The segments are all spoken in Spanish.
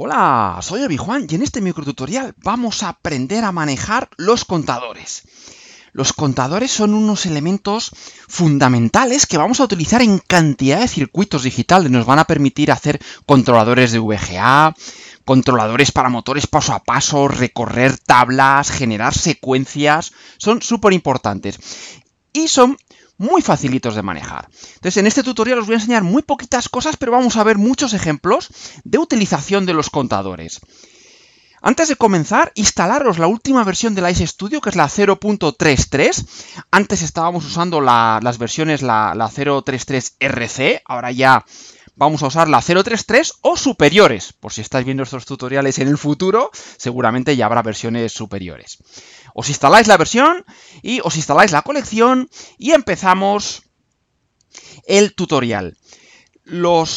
Hola, soy Obi Juan y en este microtutorial vamos a aprender a manejar los contadores. Los contadores son unos elementos fundamentales que vamos a utilizar en cantidad de circuitos digitales. Nos van a permitir hacer controladores de VGA, controladores para motores paso a paso, recorrer tablas, generar secuencias. Son súper importantes. Y son muy facilitos de manejar. Entonces, en este tutorial os voy a enseñar muy poquitas cosas, pero vamos a ver muchos ejemplos de utilización de los contadores. Antes de comenzar, instalaros la última versión de Ice Studio, que es la 0.33. Antes estábamos usando las versiones la, la 0.33 RC, ahora ya vamos a usar la 033 o superiores. Por si estáis viendo estos tutoriales en el futuro, seguramente ya habrá versiones superiores. Os instaláis la versión y os instaláis la colección y empezamos el tutorial. Los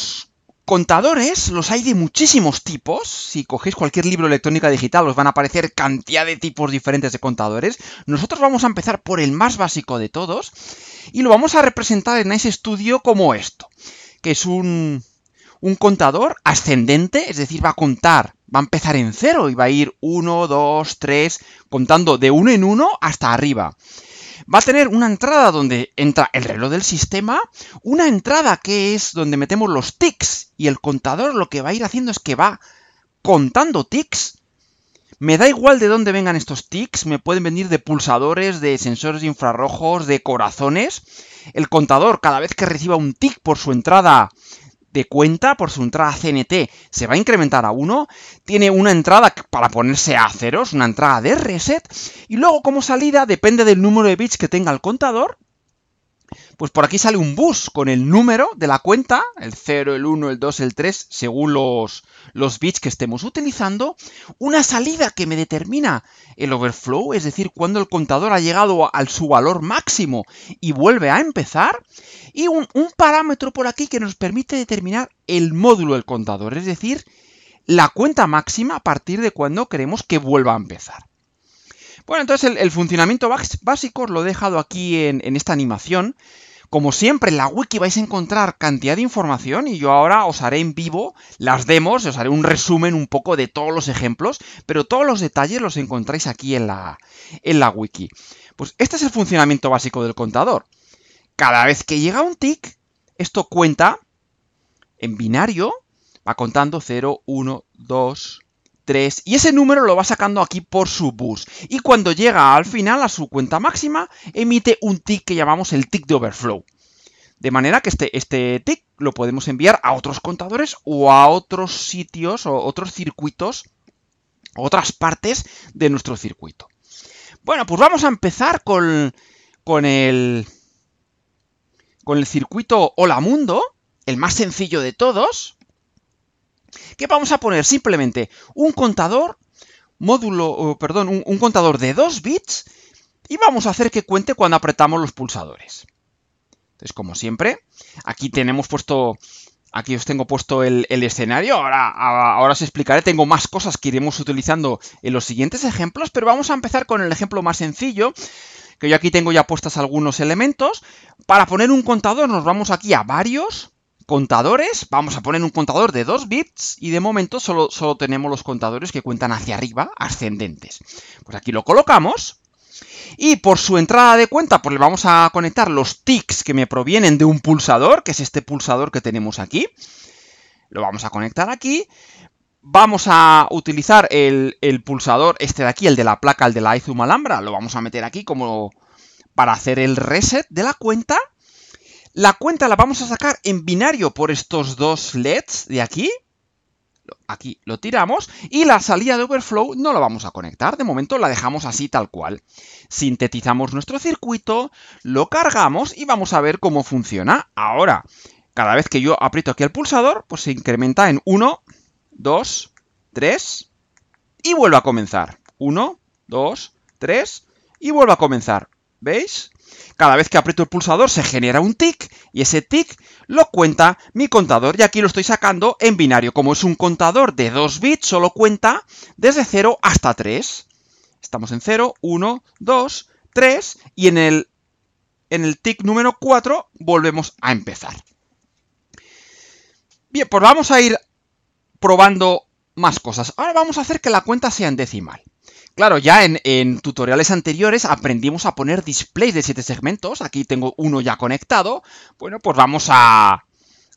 contadores los hay de muchísimos tipos. Si cogéis cualquier libro electrónica digital os van a aparecer cantidad de tipos diferentes de contadores. Nosotros vamos a empezar por el más básico de todos y lo vamos a representar en ese estudio como esto, que es un, un contador ascendente, es decir, va a contar va a empezar en cero y va a ir 1, 2, 3, contando de uno en uno hasta arriba. Va a tener una entrada donde entra el reloj del sistema, una entrada que es donde metemos los ticks y el contador lo que va a ir haciendo es que va contando ticks. Me da igual de dónde vengan estos ticks, me pueden venir de pulsadores, de sensores infrarrojos, de corazones. El contador cada vez que reciba un tick por su entrada de cuenta por su entrada CNT se va a incrementar a 1, tiene una entrada para ponerse a ceros, una entrada de reset, y luego como salida depende del número de bits que tenga el contador, pues por aquí sale un bus con el número de la cuenta, el 0, el 1, el 2, el 3, según los, los bits que estemos utilizando, una salida que me determina el overflow, es decir, cuando el contador ha llegado al su valor máximo y vuelve a empezar, y un, parámetro por aquí que nos permite determinar el módulo del contador, es decir, la cuenta máxima a partir de cuando queremos que vuelva a empezar. Bueno, entonces el, funcionamiento básico lo he dejado aquí en esta animación. Como siempre, en la wiki vais a encontrar cantidad de información y yo ahora os haré en vivo las demos, os haré un resumen un poco de todos los ejemplos, pero todos los detalles los encontráis aquí en la, en la wiki. Pues este es el funcionamiento básico del contador. Cada vez que llega un tick, esto cuenta en binario, va contando 0, 1, 2, y ese número lo va sacando aquí por su bus. Y cuando llega al final a su cuenta máxima, emite un tick que llamamos el tick de overflow. De manera que este, este tick lo podemos enviar a otros contadores o a otros sitios o otros circuitos, otras partes de nuestro circuito. Bueno, pues vamos a empezar con, con el con el circuito Hola Mundo, el más sencillo de todos, ¿Qué vamos a poner? Simplemente un contador, módulo, perdón, un, contador de 2 bits y vamos a hacer que cuente cuando apretamos los pulsadores. Entonces, como siempre, aquí tenemos puesto, aquí os tengo puesto el, el escenario, ahora, ahora os explicaré, tengo más cosas que iremos utilizando en los siguientes ejemplos, pero vamos a empezar con el ejemplo más sencillo, que yo aquí tengo ya puestas algunos elementos. Para poner un contador nos vamos aquí a varios, contadores, vamos a poner un contador de 2 bits y de momento solo, tenemos los contadores que cuentan hacia arriba, ascendentes. Pues aquí lo colocamos y por su entrada de cuenta pues le vamos a conectar los ticks que me provienen de un pulsador, que es este pulsador que tenemos aquí. Lo vamos a conectar aquí. Vamos a utilizar el, pulsador este de aquí, el de la placa, el de la Izum Alhambra. Lo vamos a meter aquí como para hacer el reset de la cuenta. La cuenta la vamos a sacar en binario por estos dos LEDs de aquí. Aquí lo tiramos y la salida de overflow no la vamos a conectar. De momento la dejamos así tal cual. Sintetizamos nuestro circuito, lo cargamos y vamos a ver cómo funciona. Ahora, cada vez que yo aprieto aquí el pulsador, pues se incrementa en 1, 2, 3 y vuelve a comenzar. 1, 2, 3 y vuelve a comenzar. ¿Veis? Cada vez que aprieto el pulsador se genera un tick y ese tick lo cuenta mi contador y aquí lo estoy sacando en binario. Como es un contador de 2 bits, solo cuenta desde 0 hasta 3. Estamos en 0, 1, 2, 3 y en el, en el tick número 4 volvemos a empezar. Bien, pues vamos a ir probando más cosas. Ahora vamos a hacer que la cuenta sea en decimal. Claro, ya en, tutoriales anteriores aprendimos a poner displays de 7 segmentos. Aquí tengo uno ya conectado. Bueno, pues vamos a,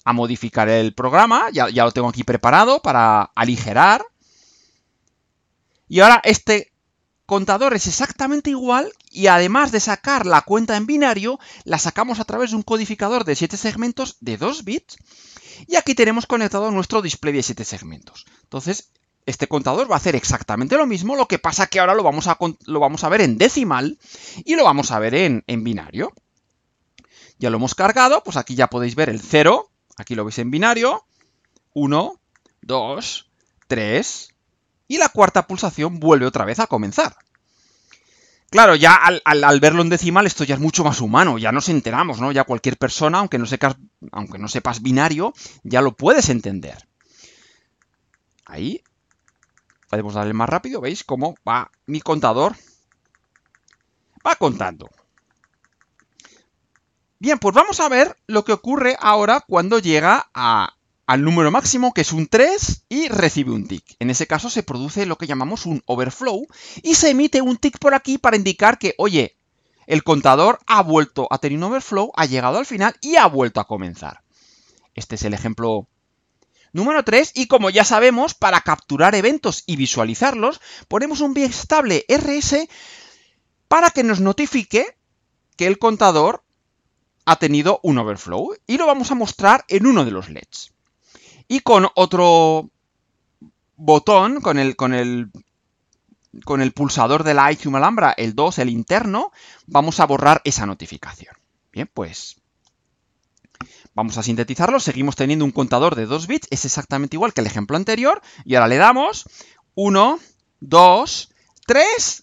a modificar el programa. Ya, ya lo tengo aquí preparado para aligerar. Y ahora este contador es exactamente igual y además de sacar la cuenta en binario, la sacamos a través de un codificador de 7 segmentos de 2 bits y aquí tenemos conectado nuestro display de 7 segmentos. Entonces, este contador va a hacer exactamente lo mismo, lo que pasa que ahora lo vamos a, ver en decimal y lo vamos a ver en, binario. Ya lo hemos cargado, pues aquí ya podéis ver el 0, aquí lo veis en binario, 1, 2, 3, y la cuarta pulsación vuelve otra vez a comenzar. Claro, ya al, verlo en decimal esto ya es mucho más humano, ya nos enteramos, ¿no? Ya cualquier persona, aunque no, aunque no sepas binario, ya lo puedes entender. Ahí, Podemos darle más rápido, ¿veis cómo va mi contador? Va contando. Bien, pues vamos a ver lo que ocurre ahora cuando llega al número máximo, que es un 3, y recibe un tick. En ese caso se produce lo que llamamos un overflow, y se emite un tick por aquí para indicar que, oye, el contador ha vuelto a tener un overflow, ha llegado al final y ha vuelto a comenzar. Este es el ejemplo Número 3, y como ya sabemos, para capturar eventos y visualizarlos, ponemos un estable RS para que nos notifique que el contador ha tenido un overflow y lo vamos a mostrar en uno de los LEDs. Y con otro botón, con el, con el, con el pulsador de la IQM Alhambra, el 2, el interno, vamos a borrar esa notificación. Bien, pues Vamos a sintetizarlo, seguimos teniendo un contador de 2 bits, es exactamente igual que el ejemplo anterior, y ahora le damos 1, 2, 3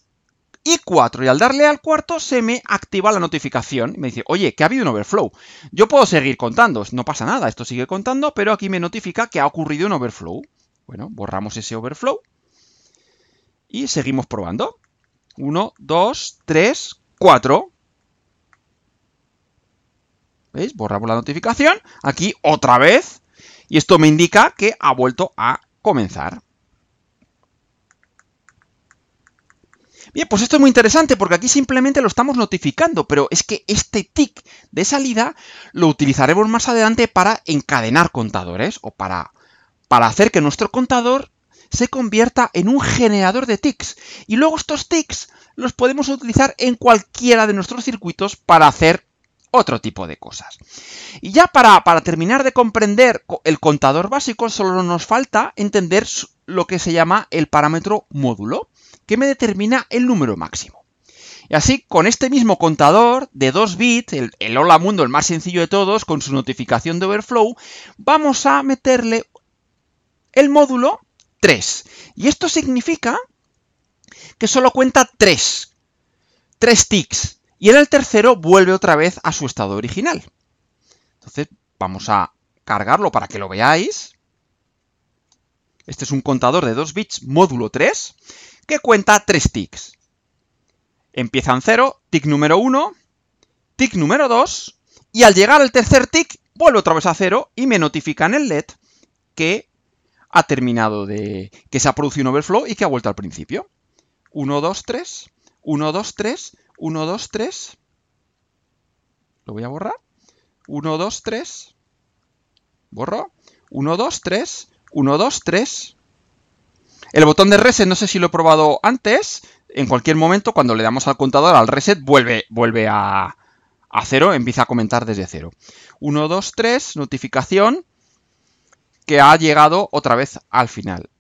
y 4, y al darle al cuarto se me activa la notificación, me dice, oye, que ha habido un overflow. Yo puedo seguir contando, no pasa nada, esto sigue contando, pero aquí me notifica que ha ocurrido un overflow. Bueno, borramos ese overflow y seguimos probando. 1, 2, 3, 4. ¿Veis? Borramos la notificación. Aquí otra vez. Y esto me indica que ha vuelto a comenzar. Bien, pues esto es muy interesante porque aquí simplemente lo estamos notificando, pero es que este tick de salida lo utilizaremos más adelante para encadenar contadores o para, para hacer que nuestro contador se convierta en un generador de ticks. Y luego estos ticks los podemos utilizar en cualquiera de nuestros circuitos para hacer otro tipo de cosas. Y ya para, para terminar de comprender el contador básico, solo nos falta entender lo que se llama el parámetro módulo, que me determina el número máximo. Y así, con este mismo contador de 2 bits, el, el, Hola Mundo, el más sencillo de todos, con su notificación de overflow, vamos a meterle el módulo 3. Y esto significa que solo cuenta 3. 3 ticks. Y en el tercero vuelve otra vez a su estado original. Entonces vamos a cargarlo para que lo veáis. Este es un contador de 2 bits módulo 3 que cuenta 3 ticks. Empieza en 0, tick número 1, tick número 2 y al llegar al tercer tick vuelve otra vez a 0 y me notifica en el LED que ha terminado de... que se ha producido un overflow y que ha vuelto al principio. 1, 2, 3, 1, 2, 3, 1, 2, 3. Lo voy a borrar. 1, 2, 3. Borro. 1, 2, 3. 1, 2, 3. El botón de reset no sé si lo he probado antes. En cualquier momento, cuando le damos al contador al reset, vuelve, a, a cero, empieza a comentar desde cero. 1, 2, 3, notificación que ha llegado otra vez al final.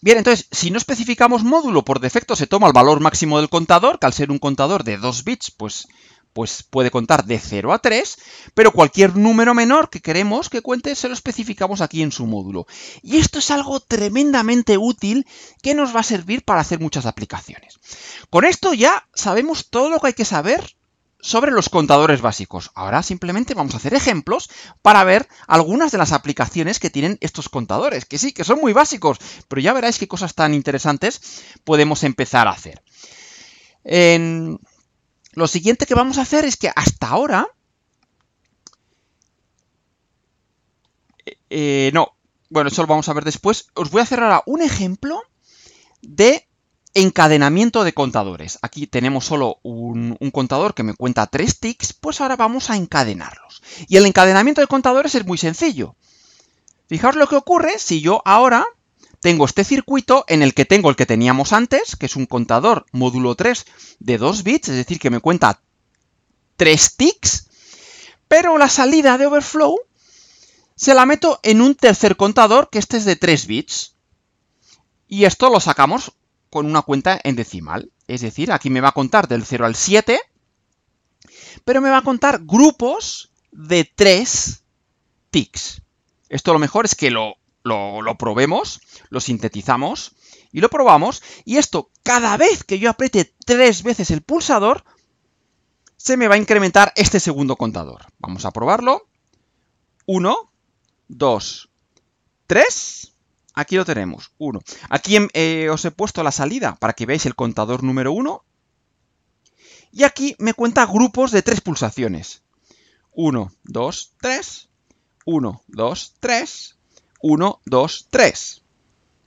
Bien, entonces, si no especificamos módulo, por defecto se toma el valor máximo del contador, que al ser un contador de 2 bits, pues, pues, puede contar de 0 a 3, pero cualquier número menor que queremos que cuente se lo especificamos aquí en su módulo. Y esto es algo tremendamente útil que nos va a servir para hacer muchas aplicaciones. Con esto ya sabemos todo lo que hay que saber sobre los contadores básicos. Ahora simplemente vamos a hacer ejemplos para ver algunas de las aplicaciones que tienen estos contadores, que sí, que son muy básicos, pero ya veráis qué cosas tan interesantes podemos empezar a hacer. En... Lo siguiente que vamos a hacer es que hasta ahora... Eh, no, bueno, eso lo vamos a ver después. Os voy a hacer ahora un ejemplo de Encadenamiento de contadores. Aquí tenemos solo un, contador que me cuenta tres ticks, pues ahora vamos a encadenarlos. Y el encadenamiento de contadores es muy sencillo. Fijaos lo que ocurre si yo ahora tengo este circuito en el que tengo el que teníamos antes, que es un contador módulo 3 de 2 bits, es decir, que me cuenta tres ticks, pero la salida de overflow se la meto en un tercer contador, que este es de 3 bits. Y esto lo sacamos con una cuenta en decimal. Es decir, aquí me va a contar del 0 al 7, pero me va a contar grupos de 3 ticks. Esto lo mejor es que lo, lo, lo probemos, lo sintetizamos y lo probamos. Y esto, cada vez que yo apriete tres veces el pulsador, se me va a incrementar este segundo contador. Vamos a probarlo. 1, 2, 3. Aquí lo tenemos, 1. Aquí em, eh, os he puesto la salida para que veáis el contador número 1. Y aquí me cuenta grupos de 3 pulsaciones. 1, 2, 3. 1, 2, 3. 1, 2, 3.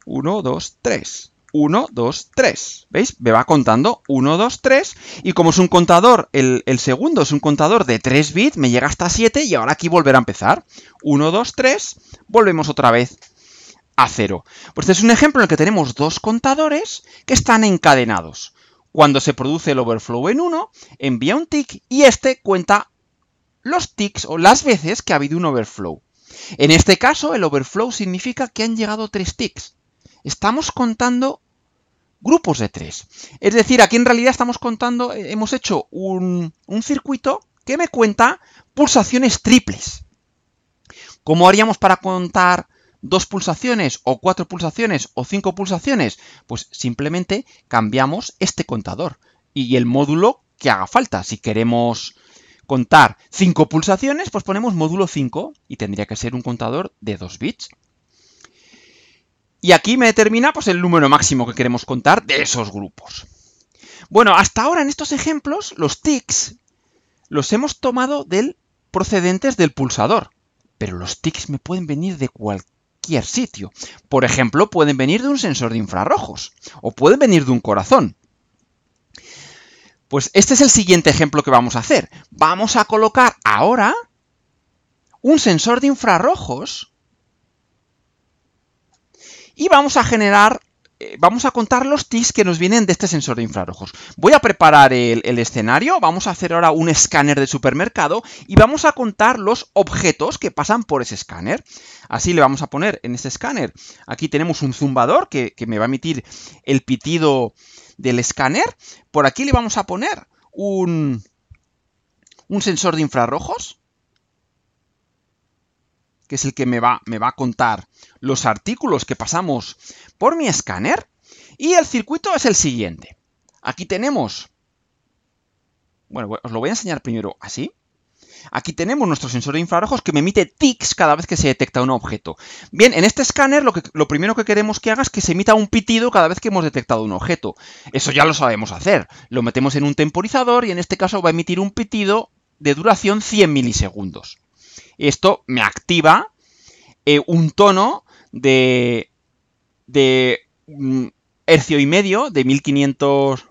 1, 2, 3. 1, 2, 3. ¿Veis? Me va contando 1, 2, 3. Y como es un contador, el, el, segundo es un contador de 3 bits, me llega hasta 7 y ahora aquí volverá a empezar. 1, 2, 3. Volvemos otra vez a cero. Pues este es un ejemplo en el que tenemos dos contadores que están encadenados. Cuando se produce el overflow en uno, envía un tick y este cuenta los ticks o las veces que ha habido un overflow. En este caso, el overflow significa que han llegado tres ticks. Estamos contando grupos de tres. Es decir, aquí en realidad estamos contando, eh, hemos hecho un, un circuito que me cuenta pulsaciones triples. ¿Cómo haríamos para contar dos pulsaciones o cuatro pulsaciones o cinco pulsaciones, pues simplemente cambiamos este contador y el módulo que haga falta. Si queremos contar cinco pulsaciones, pues ponemos módulo 5 y tendría que ser un contador de 2 bits. Y aquí me determina pues, el número máximo que queremos contar de esos grupos. Bueno, hasta ahora en estos ejemplos, los tics los hemos tomado del procedentes del pulsador. Pero los tics me pueden venir de cualquier sitio. Por ejemplo, pueden venir de un sensor de infrarrojos o pueden venir de un corazón. Pues este es el siguiente ejemplo que vamos a hacer. Vamos a colocar ahora un sensor de infrarrojos y vamos a generar eh, vamos a contar los tics que nos vienen de este sensor de infrarrojos. Voy a preparar el, escenario, vamos a hacer ahora un escáner de supermercado y vamos a contar los objetos que pasan por ese escáner. Así le vamos a poner en este escáner. Aquí tenemos un zumbador que, me va a emitir el pitido del escáner. Por aquí le vamos a poner un, un sensor de infrarrojos, que es el que me va, me va a contar los artículos que pasamos por mi escáner. Y el circuito es el siguiente. Aquí tenemos... Bueno, os lo voy a enseñar primero así. Aquí tenemos nuestro sensor de infrarrojos que me emite tics cada vez que se detecta un objeto. Bien, en este escáner lo, que, lo, primero que queremos que haga es que se emita un pitido cada vez que hemos detectado un objeto. Eso ya lo sabemos hacer. Lo metemos en un temporizador y en este caso va a emitir un pitido de duración 100 milisegundos. Esto me activa eh, un tono de, de mm, hercio y medio, de 1500...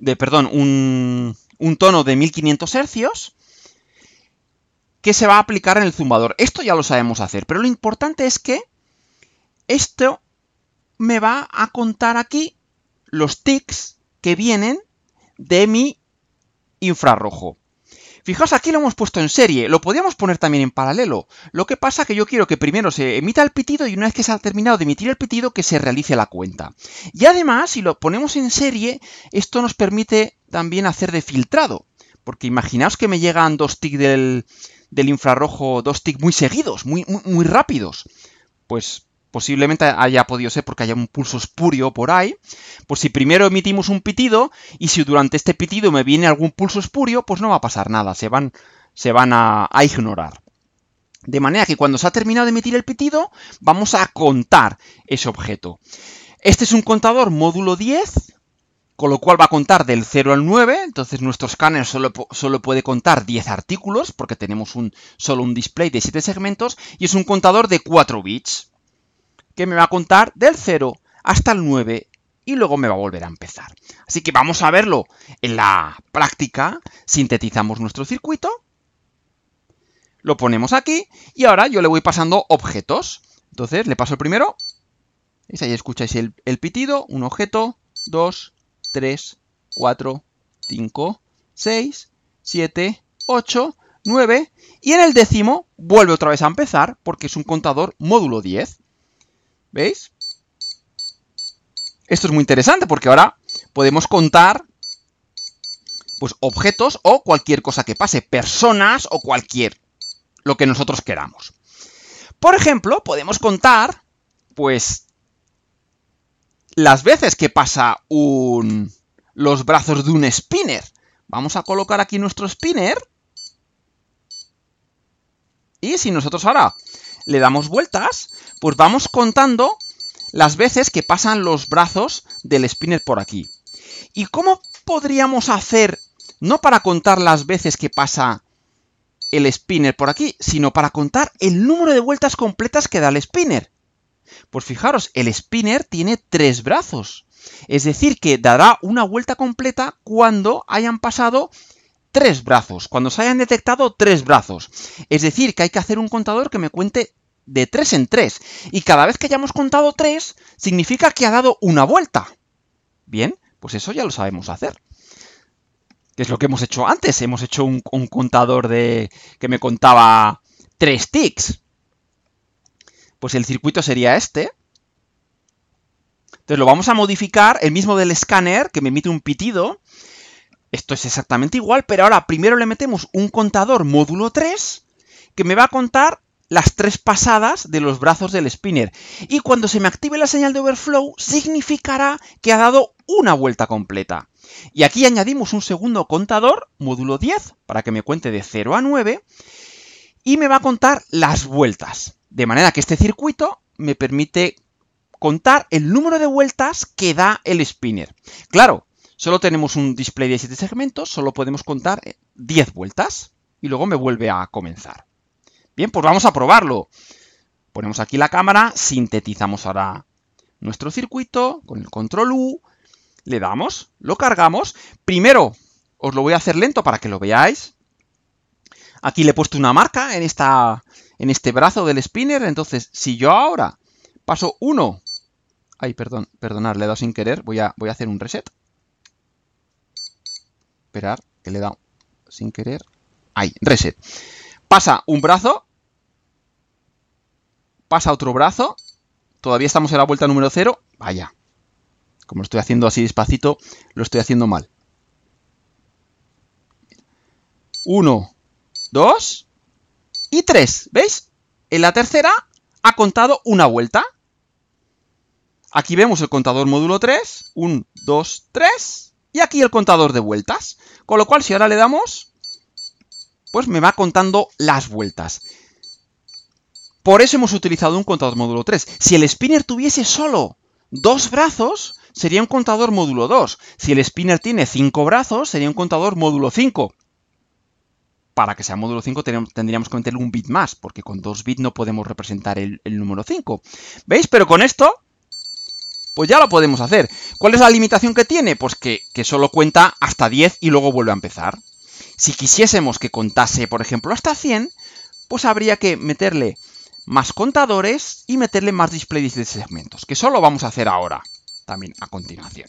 De, perdón, un, un tono de 1500 hercios que se va a aplicar en el zumbador. Esto ya lo sabemos hacer, pero lo importante es que esto me va a contar aquí los tics que vienen de mi infrarrojo. Fijaos, aquí lo hemos puesto en serie, lo podíamos poner también en paralelo. Lo que pasa que yo quiero que primero se emita el pitido y una vez que se ha terminado de emitir el pitido, que se realice la cuenta. Y además, si lo ponemos en serie, esto nos permite también hacer de filtrado. Porque imaginaos que me llegan dos tics del, infrarrojo, dos tics muy seguidos, muy, muy, muy rápidos. Pues posiblemente haya podido ser porque haya un pulso espurio por ahí, pues si primero emitimos un pitido y si durante este pitido me viene algún pulso espurio, pues no va a pasar nada, se van, se van a, ignorar. De manera que cuando se ha terminado de emitir el pitido, vamos a contar ese objeto. Este es un contador módulo 10, con lo cual va a contar del 0 al 9, entonces nuestro escáner solo, puede contar 10 artículos, porque tenemos un, solo un display de 7 segmentos, y es un contador de 4 bits que me va a contar del 0 hasta el 9 y luego me va a volver a empezar. Así que vamos a verlo en la práctica. Sintetizamos nuestro circuito, lo ponemos aquí y ahora yo le voy pasando objetos. Entonces le paso el primero. ¿Veis? Ahí escucháis el, el pitido, un objeto, 2, 3, 4, 5, 6, 7, 8, 9 y en el décimo vuelve otra vez a empezar porque es un contador módulo 10. ¿Veis? Esto es muy interesante porque ahora podemos contar pues objetos o cualquier cosa que pase, personas o cualquier lo que nosotros queramos. Por ejemplo, podemos contar pues las veces que pasa un los brazos de un spinner. Vamos a colocar aquí nuestro spinner. Y si nosotros ahora le damos vueltas, pues vamos contando las veces que pasan los brazos del spinner por aquí. ¿Y cómo podríamos hacer, no para contar las veces que pasa el spinner por aquí, sino para contar el número de vueltas completas que da el spinner? Pues fijaros, el spinner tiene tres brazos. Es decir, que dará una vuelta completa cuando hayan pasado tres brazos, cuando se hayan detectado tres brazos. Es decir, que hay que hacer un contador que me cuente de tres en tres. Y cada vez que hayamos contado tres, significa que ha dado una vuelta. Bien, pues eso ya lo sabemos hacer. Que es lo que hemos hecho antes. Hemos hecho un, contador de. que me contaba tres ticks. Pues el circuito sería este. Entonces lo vamos a modificar, el mismo del escáner, que me emite un pitido, esto es exactamente igual, pero ahora primero le metemos un contador módulo 3 que me va a contar las tres pasadas de los brazos del spinner. Y cuando se me active la señal de overflow, significará que ha dado una vuelta completa. Y aquí añadimos un segundo contador, módulo 10, para que me cuente de 0 a 9, y me va a contar las vueltas. De manera que este circuito me permite contar el número de vueltas que da el spinner. Claro, Solo tenemos un display de 7 segmentos, solo podemos contar 10 eh, vueltas y luego me vuelve a comenzar. Bien, pues vamos a probarlo. Ponemos aquí la cámara, sintetizamos ahora nuestro circuito con el control U, le damos, lo cargamos. Primero, os lo voy a hacer lento para que lo veáis. Aquí le he puesto una marca en, esta, en este brazo del spinner, entonces si yo ahora paso 1... Ay, perdón, perdonad, le he dado sin querer, voy a, voy a hacer un reset. Esperar, que le he dado sin querer. Ahí, reset. Pasa un brazo. Pasa otro brazo. Todavía estamos en la vuelta número 0. Vaya. Como lo estoy haciendo así despacito, lo estoy haciendo mal. 1, 2 y 3. ¿Veis? En la tercera ha contado una vuelta. Aquí vemos el contador módulo 3. 1, 2, 3. Y aquí el contador de vueltas. Con lo cual, si ahora le damos, pues me va contando las vueltas. Por eso hemos utilizado un contador módulo 3. Si el spinner tuviese solo dos brazos, sería un contador módulo 2. Si el spinner tiene cinco brazos, sería un contador módulo 5 para que sea módulo 5 tendríamos que meterle un bit más, porque con dos bits no podemos representar el, el número 5. ¿Veis? Pero con esto pues ya lo podemos hacer. ¿Cuál es la limitación que tiene? Pues que, solo cuenta hasta 10 y luego vuelve a empezar. Si quisiésemos que contase, por ejemplo, hasta 100, pues habría que meterle más contadores y meterle más displays de segmentos, que solo vamos a hacer ahora, también a continuación.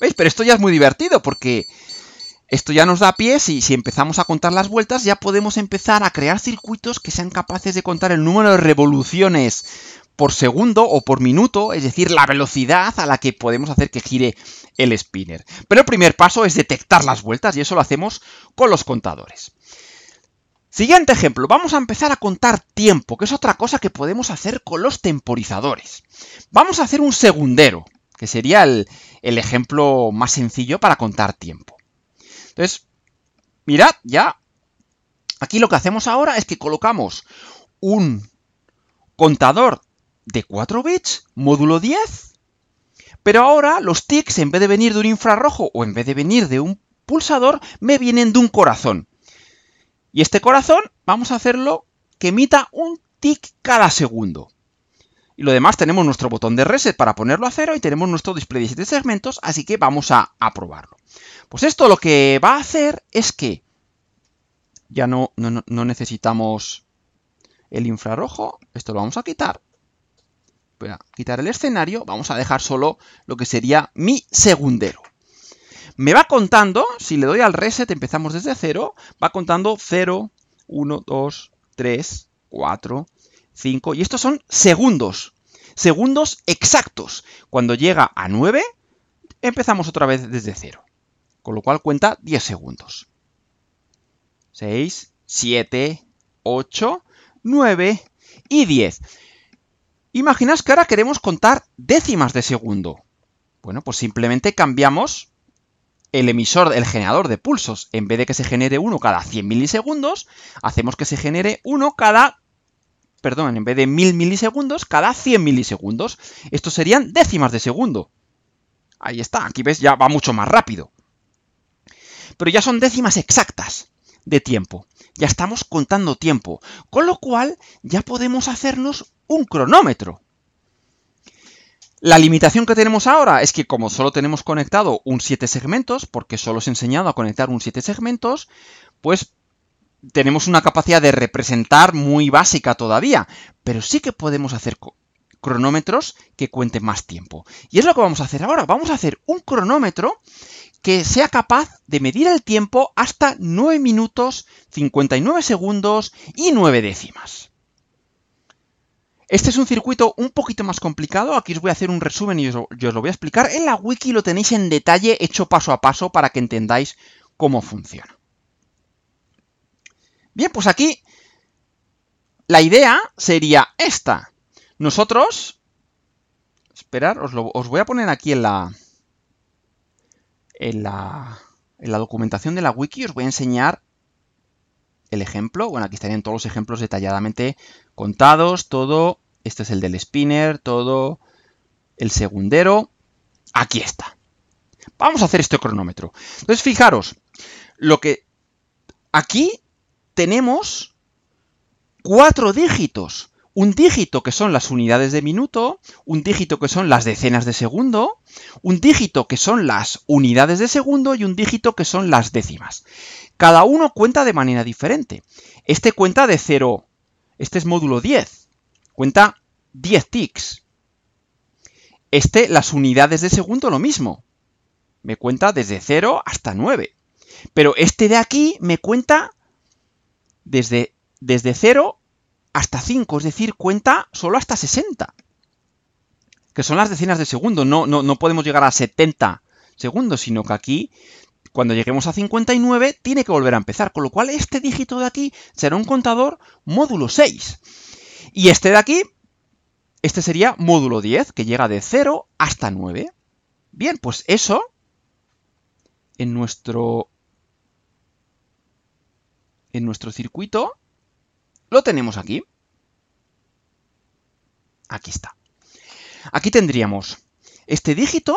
¿Veis? Pero esto ya es muy divertido porque esto ya nos da pie, y si empezamos a contar las vueltas, ya podemos empezar a crear circuitos que sean capaces de contar el número de revoluciones por segundo o por minuto, es decir, la velocidad a la que podemos hacer que gire el spinner. Pero el primer paso es detectar las vueltas y eso lo hacemos con los contadores. Siguiente ejemplo, vamos a empezar a contar tiempo, que es otra cosa que podemos hacer con los temporizadores. Vamos a hacer un segundero, que sería el, ejemplo más sencillo para contar tiempo. Entonces, mirad, ya, aquí lo que hacemos ahora es que colocamos un contador de 4 bits, módulo 10. Pero ahora los tics, en vez de venir de un infrarrojo o en vez de venir de un pulsador, me vienen de un corazón. Y este corazón vamos a hacerlo que emita un tic cada segundo. Y lo demás tenemos nuestro botón de reset para ponerlo a cero y tenemos nuestro display de 7 segmentos, así que vamos a, probarlo. Pues esto lo que va a hacer es que ya no, no, no necesitamos el infrarrojo, esto lo vamos a quitar Voy a quitar el escenario, vamos a dejar solo lo que sería mi segundero. Me va contando, si le doy al reset, empezamos desde cero va contando 0, 1, 2, 3, 4, 5, y estos son segundos, segundos exactos. Cuando llega a 9, empezamos otra vez desde cero con lo cual cuenta 10 segundos. 6, 7, 8, 9 y 10. Imaginaos que ahora queremos contar décimas de segundo. Bueno, pues simplemente cambiamos el emisor, el generador de pulsos. En vez de que se genere uno cada 100 milisegundos, hacemos que se genere uno cada... Perdón, en vez de mil milisegundos, cada 100 milisegundos. Estos serían décimas de segundo. Ahí está, aquí ves, ya va mucho más rápido. Pero ya son décimas exactas de tiempo ya estamos contando tiempo, con lo cual ya podemos hacernos un cronómetro. La limitación que tenemos ahora es que como solo tenemos conectado un 7 segmentos, porque solo os he enseñado a conectar un 7 segmentos, pues tenemos una capacidad de representar muy básica todavía, pero sí que podemos hacer cronómetros que cuenten más tiempo. Y es lo que vamos a hacer ahora, vamos a hacer un cronómetro que sea capaz de medir el tiempo hasta 9 minutos, 59 segundos y 9 décimas. Este es un circuito un poquito más complicado, aquí os voy a hacer un resumen y os lo voy a explicar. En la wiki lo tenéis en detalle, hecho paso a paso, para que entendáis cómo funciona. Bien, pues aquí la idea sería esta. Nosotros... Esperar, os voy a poner aquí en la, en la, documentación de la wiki os voy a enseñar el ejemplo. Bueno, aquí estarían todos los ejemplos detalladamente contados, todo. Este es el del spinner, todo el segundero. Aquí está. Vamos a hacer este cronómetro. Entonces, fijaros, lo que aquí tenemos cuatro dígitos un dígito que son las unidades de minuto, un dígito que son las decenas de segundo, un dígito que son las unidades de segundo y un dígito que son las décimas. Cada uno cuenta de manera diferente. Este cuenta de 0, este es módulo 10, cuenta 10 ticks. Este, las unidades de segundo, lo mismo. Me cuenta desde 0 hasta 9. Pero este de aquí me cuenta desde, desde 0 hasta 5, es decir, cuenta solo hasta 60, que son las decenas de segundo, no, no, no podemos llegar a 70 segundos, sino que aquí, cuando lleguemos a 59, tiene que volver a empezar, con lo cual este dígito de aquí será un contador módulo 6. Y este de aquí, este sería módulo 10, que llega de 0 hasta 9. Bien, pues eso, en nuestro, en nuestro circuito, ¿Lo tenemos aquí? Aquí está. Aquí tendríamos este dígito.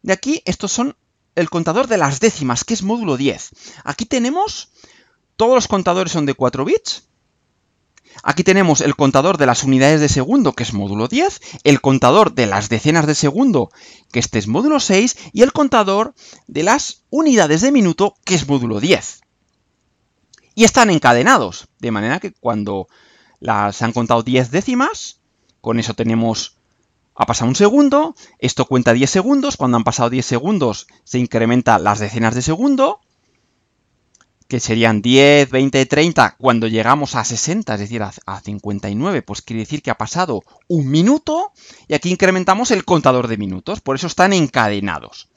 De aquí, estos son el contador de las décimas, que es módulo 10. Aquí tenemos, todos los contadores son de 4 bits. Aquí tenemos el contador de las unidades de segundo, que es módulo 10, el contador de las decenas de segundo, que este es módulo 6, y el contador de las unidades de minuto, que es módulo 10 y están encadenados, de manera que cuando las han contado 10 décimas, con eso tenemos ha pasado un segundo, esto cuenta 10 segundos, cuando han pasado 10 segundos se incrementa las decenas de segundo, que serían 10, 20, 30, cuando llegamos a 60, es decir, a, 59, pues quiere decir que ha pasado un minuto y aquí incrementamos el contador de minutos, por eso están encadenados.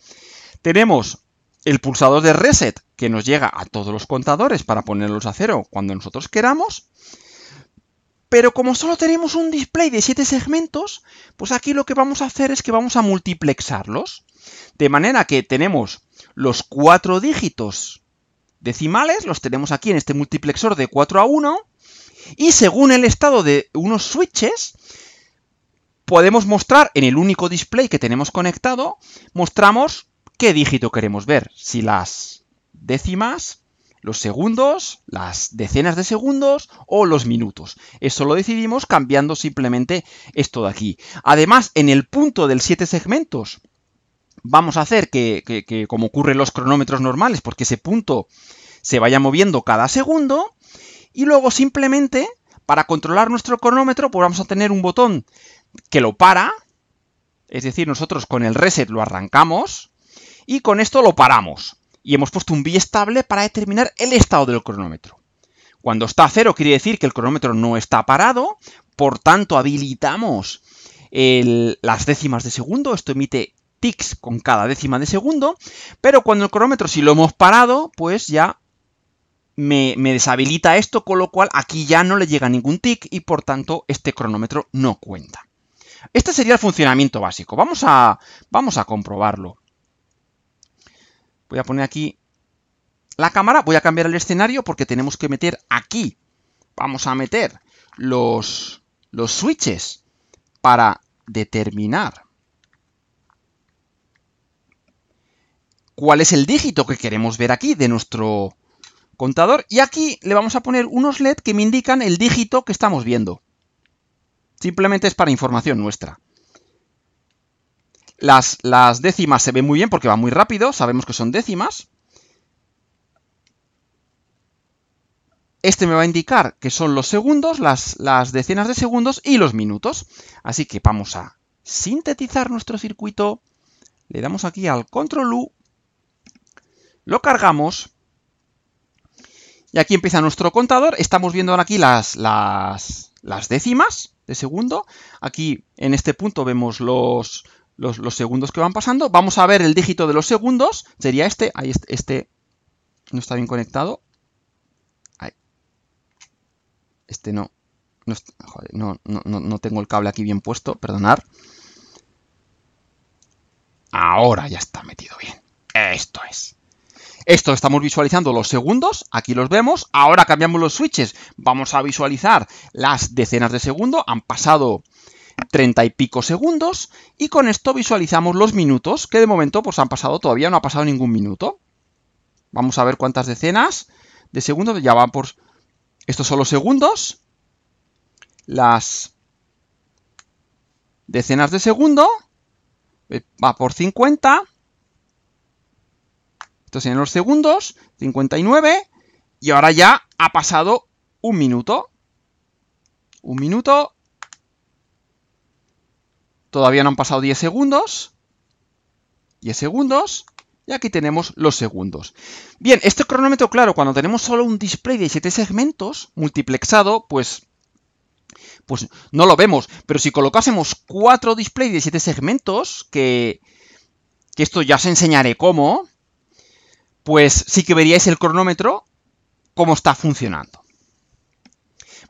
Tenemos el pulsador de reset que nos llega a todos los contadores para ponerlos a cero cuando nosotros queramos. Pero como solo tenemos un display de 7 segmentos, pues aquí lo que vamos a hacer es que vamos a multiplexarlos. De manera que tenemos los cuatro dígitos decimales, los tenemos aquí en este multiplexor de 4 a 1, y según el estado de unos switches, podemos mostrar en el único display que tenemos conectado, mostramos qué dígito queremos ver, si las décimas, los segundos, las decenas de segundos o los minutos. Eso lo decidimos cambiando simplemente esto de aquí. Además, en el punto del 7 segmentos, vamos a hacer que, como ocurre en los cronómetros normales, porque pues ese punto se vaya moviendo cada segundo, y luego simplemente, para controlar nuestro cronómetro, pues vamos a tener un botón que lo para, es decir, nosotros con el reset lo arrancamos, y con esto lo paramos. Y hemos puesto un estable para determinar el estado del cronómetro. Cuando está a cero quiere decir que el cronómetro no está parado, por tanto habilitamos las décimas de segundo, esto emite tics con cada décima de segundo, pero cuando el cronómetro si lo hemos parado, pues ya me, deshabilita esto, con lo cual aquí ya no le llega ningún tick y por tanto este cronómetro no cuenta. Este sería el funcionamiento básico. Vamos a, vamos a comprobarlo. Voy a poner aquí la cámara, voy a cambiar el escenario porque tenemos que meter aquí. Vamos a meter los, switches para determinar cuál es el dígito que queremos ver aquí de nuestro contador. Y aquí le vamos a poner unos LED que me indican el dígito que estamos viendo. Simplemente es para información nuestra. Las, décimas se ven muy bien porque va muy rápido, sabemos que son décimas. Este me va a indicar que son los segundos, las, decenas de segundos y los minutos. Así que vamos a sintetizar nuestro circuito. Le damos aquí al control U. Lo cargamos. Y aquí empieza nuestro contador. Estamos viendo aquí las décimas de segundo. Aquí en este punto vemos los, los, segundos que van pasando. Vamos a ver el dígito de los segundos. Sería este. Ahí este, no está bien conectado. Ahí. Este no. No, no, tengo el cable aquí bien puesto, perdonar. Ahora ya está metido bien. Esto es. Esto estamos visualizando los segundos, aquí los vemos. Ahora cambiamos los switches, vamos a visualizar las decenas de segundos, Han pasado Treinta y pico segundos y con esto visualizamos los minutos, que de momento pues han pasado todavía, no ha pasado ningún minuto. Vamos a ver cuántas decenas de segundos, ya van por... Estos son los segundos, las decenas de segundo, eh, va por 50, estos serían los segundos, 59, y ahora ya ha pasado un minuto. Un minuto, Todavía no han pasado 10 segundos. 10 segundos. Y aquí tenemos los segundos. Bien, este cronómetro, claro, cuando tenemos solo un display de 7 segmentos multiplexado, pues pues no lo vemos. Pero si colocásemos cuatro displays de 7 segmentos, que, que esto ya os enseñaré cómo, pues sí que veríais el cronómetro cómo está funcionando.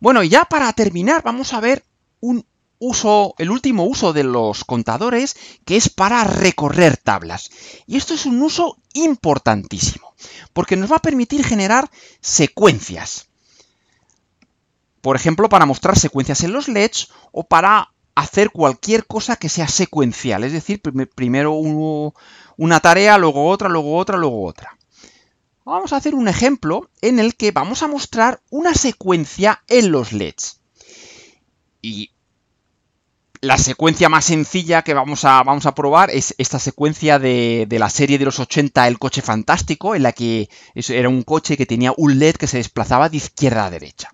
Bueno, y ya para terminar, vamos a ver un uso, el último uso de los contadores, que es para recorrer tablas. Y esto es un uso importantísimo, porque nos va a permitir generar secuencias. Por ejemplo, para mostrar secuencias en los LEDs o para hacer cualquier cosa que sea secuencial, es decir, primero una tarea, luego otra, luego otra, luego otra. Vamos a hacer un ejemplo en el que vamos a mostrar una secuencia en los LEDs. Y la secuencia más sencilla que vamos a, vamos a probar es esta secuencia de, de, la serie de los 80, El coche fantástico, en la que era un coche que tenía un LED que se desplazaba de izquierda a derecha.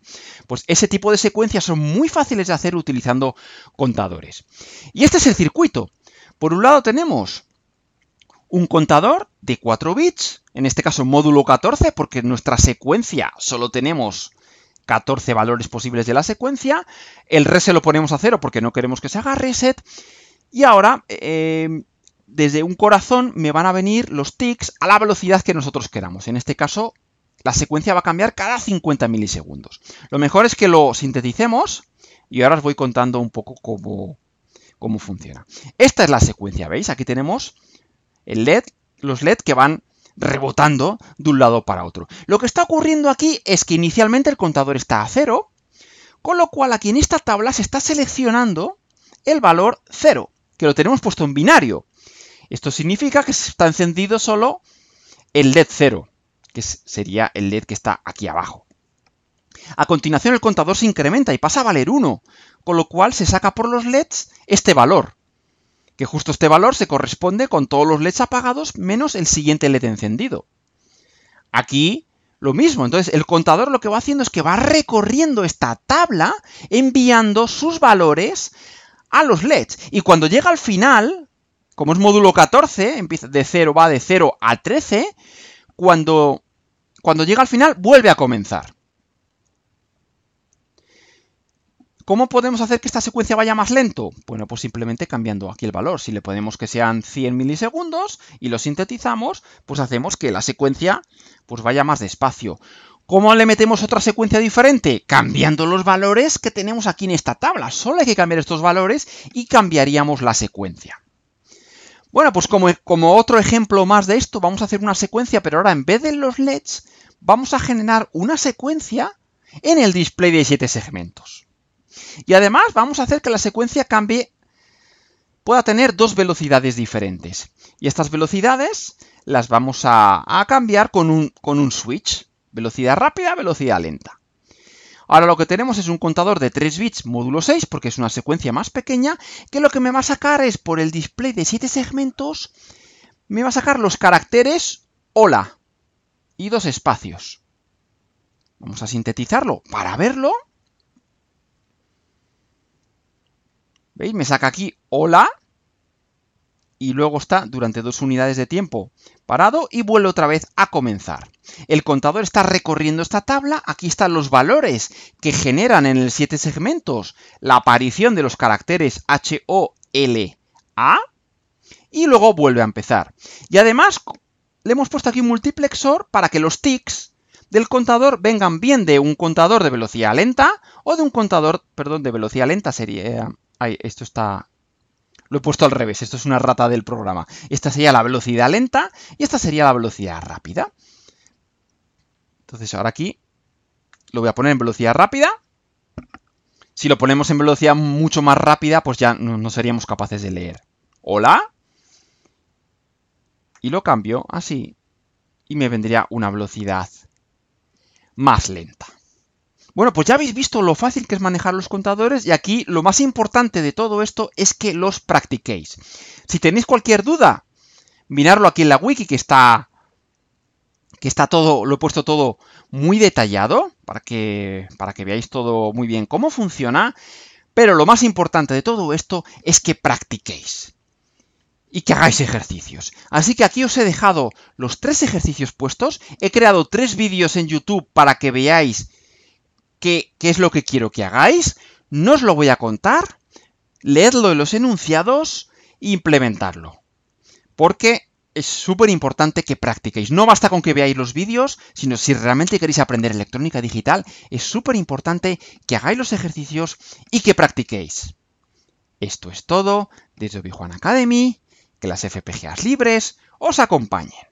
Pues ese tipo de secuencias son muy fáciles de hacer utilizando contadores. Y este es el circuito. Por un lado tenemos un contador de 4 bits, en este caso módulo 14, porque nuestra secuencia solo tenemos 14 valores posibles de la secuencia. El reset lo ponemos a cero porque no queremos que se haga reset. Y ahora, eh, desde un corazón me van a venir los tics a la velocidad que nosotros queramos. En este caso, la secuencia va a cambiar cada 50 milisegundos. Lo mejor es que lo sinteticemos y ahora os voy contando un poco cómo, cómo funciona. Esta es la secuencia, ¿veis? Aquí tenemos el LED, los LED que van rebotando de un lado para otro. Lo que está ocurriendo aquí es que inicialmente el contador está a cero, con lo cual aquí en esta tabla se está seleccionando el valor 0, que lo tenemos puesto en binario. Esto significa que está encendido solo el LED 0, que sería el LED que está aquí abajo. A continuación el contador se incrementa y pasa a valer 1, con lo cual se saca por los LEDs este valor, que justo este valor se corresponde con todos los LEDs apagados menos el siguiente LED encendido. Aquí lo mismo, entonces el contador lo que va haciendo es que va recorriendo esta tabla enviando sus valores a los LEDs y cuando llega al final, como es módulo 14, empieza de 0, va de 0 a 13, cuando, cuando llega al final vuelve a comenzar. ¿Cómo podemos hacer que esta secuencia vaya más lento? Bueno, pues simplemente cambiando aquí el valor. Si le ponemos que sean 100 milisegundos y lo sintetizamos, pues hacemos que la secuencia pues vaya más despacio. ¿Cómo le metemos otra secuencia diferente? Cambiando los valores que tenemos aquí en esta tabla. Solo hay que cambiar estos valores y cambiaríamos la secuencia. Bueno, pues como, como, otro ejemplo más de esto, vamos a hacer una secuencia, pero ahora en vez de los LEDs, vamos a generar una secuencia en el display de 7 segmentos. Y además vamos a hacer que la secuencia cambie, pueda tener dos velocidades diferentes. Y estas velocidades las vamos a, cambiar con un, con un switch. Velocidad rápida, velocidad lenta. Ahora lo que tenemos es un contador de 3 bits módulo 6, porque es una secuencia más pequeña, que lo que me va a sacar es por el display de 7 segmentos, me va a sacar los caracteres hola y dos espacios. Vamos a sintetizarlo para verlo. ¿Veis? Me saca aquí hola y luego está durante dos unidades de tiempo parado y vuelve otra vez a comenzar. El contador está recorriendo esta tabla, aquí están los valores que generan en el 7 segmentos la aparición de los caracteres H, O, L, A y luego vuelve a empezar. Y además le hemos puesto aquí un multiplexor para que los ticks del contador vengan bien de un contador de velocidad lenta o de un contador, perdón, de velocidad lenta sería esto está... Lo he puesto al revés, esto es una rata del programa. Esta sería la velocidad lenta y esta sería la velocidad rápida. Entonces ahora aquí lo voy a poner en velocidad rápida. Si lo ponemos en velocidad mucho más rápida, pues ya no, no seríamos capaces de leer. ¿Hola? Y lo cambio así. Y me vendría una velocidad más lenta. Bueno, pues ya habéis visto lo fácil que es manejar los contadores y aquí lo más importante de todo esto es que los practiquéis. Si tenéis cualquier duda, mirarlo aquí en la wiki que está que está todo, lo he puesto todo muy detallado para que para que veáis todo muy bien cómo funciona, pero lo más importante de todo esto es que practiquéis y que hagáis ejercicios. Así que aquí os he dejado los tres ejercicios puestos, he creado tres vídeos en YouTube para que veáis qué, es lo que quiero que hagáis, no os lo voy a contar, leedlo en los enunciados e implementarlo. Porque es súper importante que practiquéis. No basta con que veáis los vídeos, sino si realmente queréis aprender electrónica digital, es súper importante que hagáis los ejercicios y que practiquéis. Esto es todo desde Obi Academy, que las FPGAs libres os acompañen.